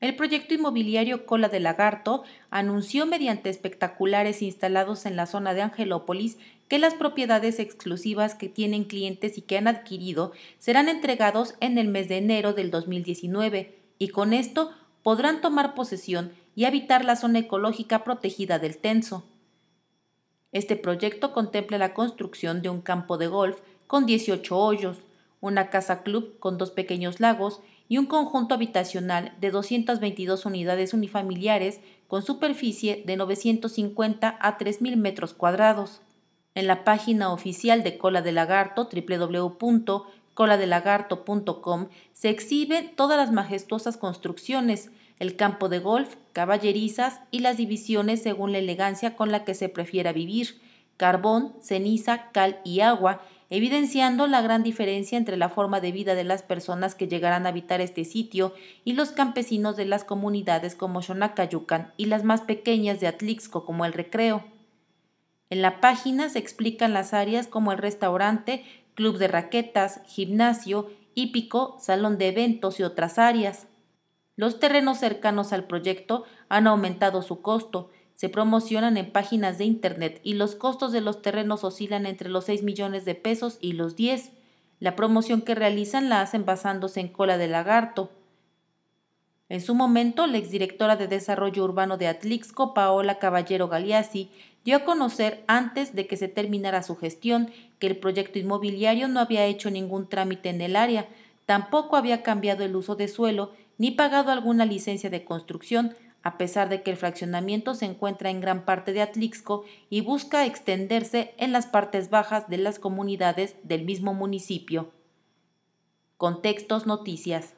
El proyecto inmobiliario Cola de Lagarto anunció mediante espectaculares instalados en la zona de Angelópolis que las propiedades exclusivas que tienen clientes y que han adquirido serán entregados en el mes de enero del 2019 y con esto podrán tomar posesión y habitar la zona ecológica protegida del Tenso. Este proyecto contempla la construcción de un campo de golf con 18 hoyos, una casa club con dos pequeños lagos y un conjunto habitacional de 222 unidades unifamiliares con superficie de 950 a 3.000 metros cuadrados. En la página oficial de Cola de Lagarto, www.coladelagarto.com, se exhiben todas las majestuosas construcciones, el campo de golf, caballerizas y las divisiones según la elegancia con la que se prefiera vivir, carbón, ceniza, cal y agua, evidenciando la gran diferencia entre la forma de vida de las personas que llegarán a habitar este sitio y los campesinos de las comunidades como Xonacayucan y las más pequeñas de Atlixco como El Recreo. En la página se explican las áreas como el restaurante, club de raquetas, gimnasio, hípico, salón de eventos y otras áreas. Los terrenos cercanos al proyecto han aumentado su costo, se promocionan en páginas de Internet y los costos de los terrenos oscilan entre los 6 millones de pesos y los 10. La promoción que realizan la hacen basándose en cola de lagarto. En su momento, la exdirectora de Desarrollo Urbano de Atlixco, Paola Caballero Galeazzi, dio a conocer antes de que se terminara su gestión que el proyecto inmobiliario no había hecho ningún trámite en el área, tampoco había cambiado el uso de suelo ni pagado alguna licencia de construcción, a pesar de que el fraccionamiento se encuentra en gran parte de Atlixco y busca extenderse en las partes bajas de las comunidades del mismo municipio. Contextos Noticias.